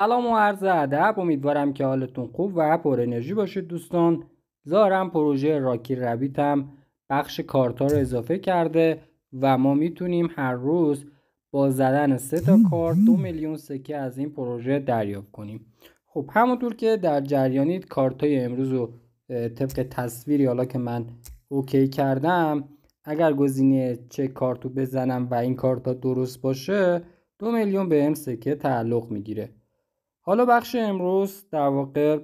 سلام و عرض ادب امیدوارم که حالتون خوب و پر انرژی باشید دوستان زارم پروژه راکی ربیت بخش کارتا رو اضافه کرده و ما میتونیم هر روز با زدن سه تا کارت دو میلیون سکه از این پروژه دریافت کنیم خب همونطور که در جریانید کارتای امروز رو طبق تصویری حالا که من اوکی کردم اگر گزینه چه کارتو بزنم و این کارتا درست باشه دو میلیون به ام سکه تعلق میگیره حالا بخش امروز در واقع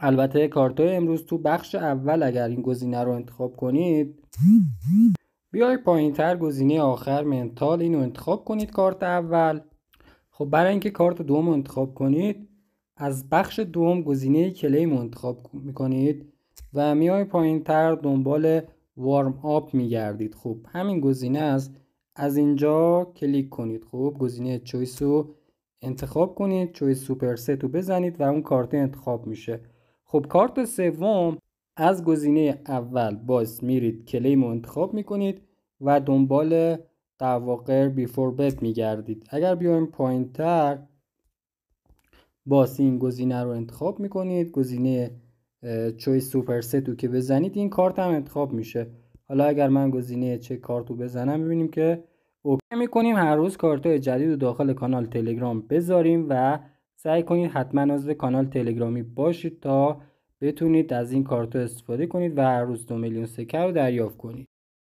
البته کارت امروز تو بخش اول اگر این گزینه رو انتخاب کنید بیای پایین تر گزینه آخر منتال اینو انتخاب کنید کارت اول خب برای اینکه کارت دوم انتخاب کنید از بخش دوم گزینه کلیم انتخاب میکنید و میای پایین تر دنبال وارم آپ میگردید خب همین گزینه است از اینجا کلیک کنید خب گزینه چویس انتخاب کنید چوی سوپر ست رو بزنید و اون کارت انتخاب میشه خب کارت سوم از گزینه اول باز میرید کلیم رو انتخاب میکنید و دنبال در واقع بیفور بت میگردید اگر بیایم پایین تر باز این گزینه رو انتخاب میکنید گزینه چوی سوپر ست رو که بزنید این کارت هم انتخاب میشه حالا اگر من گزینه چه کارت رو بزنم ببینیم که اوکی میکنیم هر روز کارتوی جدید و داخل کانال تلگرام بذاریم و سعی کنید حتما عضو کانال تلگرامی باشید تا بتونید از این کارت استفاده کنید و هر روز دو میلیون سکه رو دریافت کنید